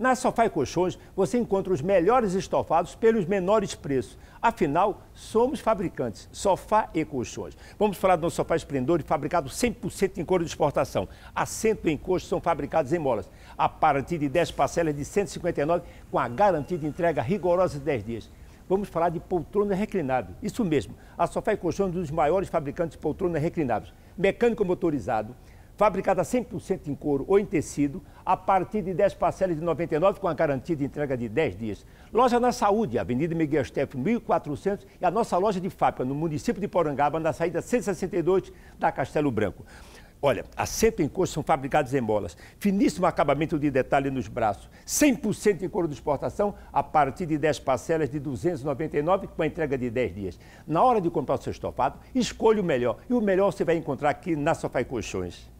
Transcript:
Na Sofá e Colchões, você encontra os melhores estofados pelos menores preços. Afinal, somos fabricantes. Sofá e Colchões. Vamos falar do nosso sofá esplendor, fabricado 100% em couro de exportação. Assento e encosto são fabricados em molas. A partir de 10 parcelas de 159, com a garantia de entrega rigorosa de 10 dias vamos falar de poltrona reclinável. Isso mesmo, a Sofá e Colchões é um dos maiores fabricantes de poltronas reclináveis. Mecânico motorizado, fabricada 100% em couro ou em tecido, a partir de 10 parcelas de 99, com a garantia de entrega de 10 dias. Loja na Saúde, Avenida Miguel Steff, 1400, e a nossa loja de fábrica no município de Porangaba, na saída 162 da Castelo Branco. Olha, assento em couro são fabricados em molas. Finíssimo acabamento de detalhe nos braços. 100% em couro de exportação, a partir de 10 parcelas de 299, com a entrega de 10 dias. Na hora de comprar o seu estofado, escolha o melhor. E o melhor você vai encontrar aqui na Sofá e Colchões.